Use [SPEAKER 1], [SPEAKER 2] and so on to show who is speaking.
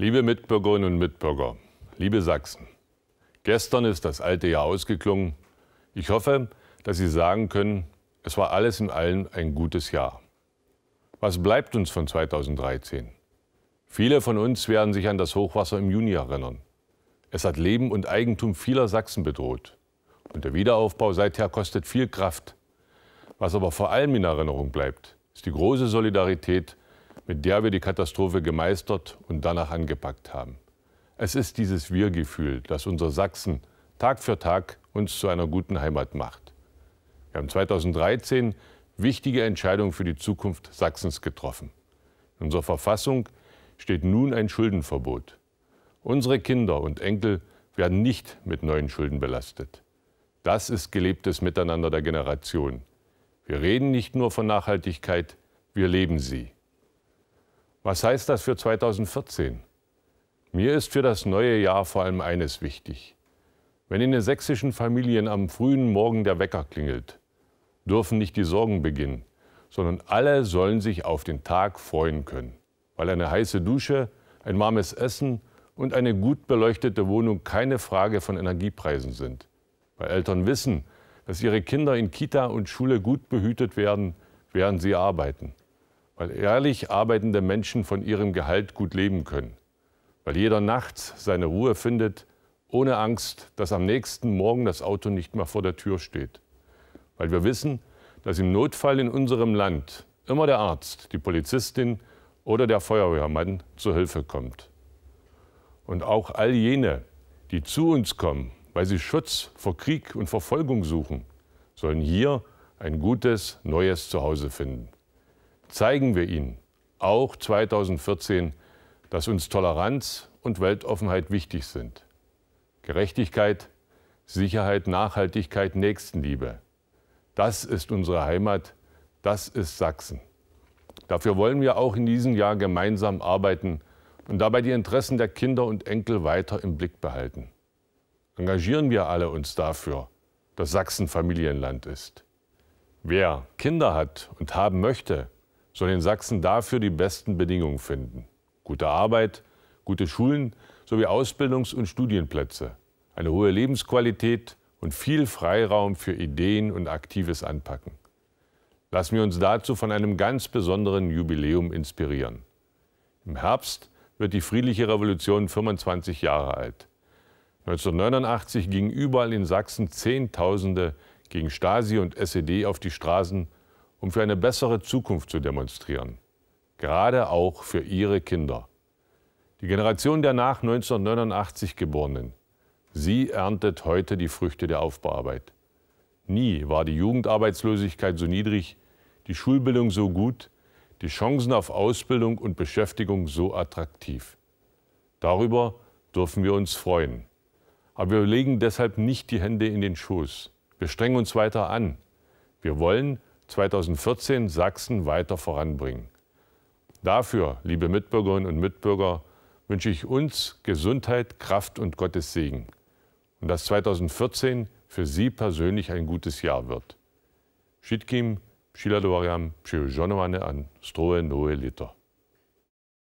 [SPEAKER 1] Liebe Mitbürgerinnen und Mitbürger, liebe Sachsen, gestern ist das alte Jahr ausgeklungen. Ich hoffe, dass Sie sagen können, es war alles in allem ein gutes Jahr. Was bleibt uns von 2013? Viele von uns werden sich an das Hochwasser im Juni erinnern. Es hat Leben und Eigentum vieler Sachsen bedroht. Und der Wiederaufbau seither kostet viel Kraft. Was aber vor allem in Erinnerung bleibt, ist die große Solidarität mit der wir die Katastrophe gemeistert und danach angepackt haben. Es ist dieses Wir-Gefühl, das unser Sachsen Tag für Tag uns zu einer guten Heimat macht. Wir haben 2013 wichtige Entscheidungen für die Zukunft Sachsens getroffen. In unserer Verfassung steht nun ein Schuldenverbot. Unsere Kinder und Enkel werden nicht mit neuen Schulden belastet. Das ist gelebtes Miteinander der Generation. Wir reden nicht nur von Nachhaltigkeit, wir leben sie. Was heißt das für 2014? Mir ist für das neue Jahr vor allem eines wichtig. Wenn in den sächsischen Familien am frühen Morgen der Wecker klingelt, dürfen nicht die Sorgen beginnen, sondern alle sollen sich auf den Tag freuen können, weil eine heiße Dusche, ein warmes Essen und eine gut beleuchtete Wohnung keine Frage von Energiepreisen sind, weil Eltern wissen, dass ihre Kinder in Kita und Schule gut behütet werden, während sie arbeiten weil ehrlich arbeitende Menschen von ihrem Gehalt gut leben können, weil jeder nachts seine Ruhe findet, ohne Angst, dass am nächsten Morgen das Auto nicht mehr vor der Tür steht, weil wir wissen, dass im Notfall in unserem Land immer der Arzt, die Polizistin oder der Feuerwehrmann zur Hilfe kommt. Und auch all jene, die zu uns kommen, weil sie Schutz vor Krieg und Verfolgung suchen, sollen hier ein gutes, neues Zuhause finden. Zeigen wir ihnen auch 2014, dass uns Toleranz und Weltoffenheit wichtig sind. Gerechtigkeit, Sicherheit, Nachhaltigkeit, Nächstenliebe. Das ist unsere Heimat, das ist Sachsen. Dafür wollen wir auch in diesem Jahr gemeinsam arbeiten und dabei die Interessen der Kinder und Enkel weiter im Blick behalten. Engagieren wir alle uns dafür, dass Sachsen Familienland ist. Wer Kinder hat und haben möchte, soll in Sachsen dafür die besten Bedingungen finden. Gute Arbeit, gute Schulen sowie Ausbildungs- und Studienplätze, eine hohe Lebensqualität und viel Freiraum für Ideen und aktives Anpacken. Lassen wir uns dazu von einem ganz besonderen Jubiläum inspirieren. Im Herbst wird die Friedliche Revolution 25 Jahre alt. 1989 gingen überall in Sachsen Zehntausende gegen Stasi und SED auf die Straßen um für eine bessere Zukunft zu demonstrieren, gerade auch für ihre Kinder. Die Generation der nach 1989 Geborenen, sie erntet heute die Früchte der Aufbauarbeit. Nie war die Jugendarbeitslosigkeit so niedrig, die Schulbildung so gut, die Chancen auf Ausbildung und Beschäftigung so attraktiv. Darüber dürfen wir uns freuen. Aber wir legen deshalb nicht die Hände in den Schoß. Wir strengen uns weiter an. Wir wollen, 2014 Sachsen weiter voranbringen. Dafür, liebe Mitbürgerinnen und Mitbürger, wünsche ich uns Gesundheit, Kraft und Gottes Segen. Und dass 2014 für Sie persönlich ein gutes Jahr wird. Schitkim, Schiladovariam, Przyjożonowane an Strohe Noe Liter.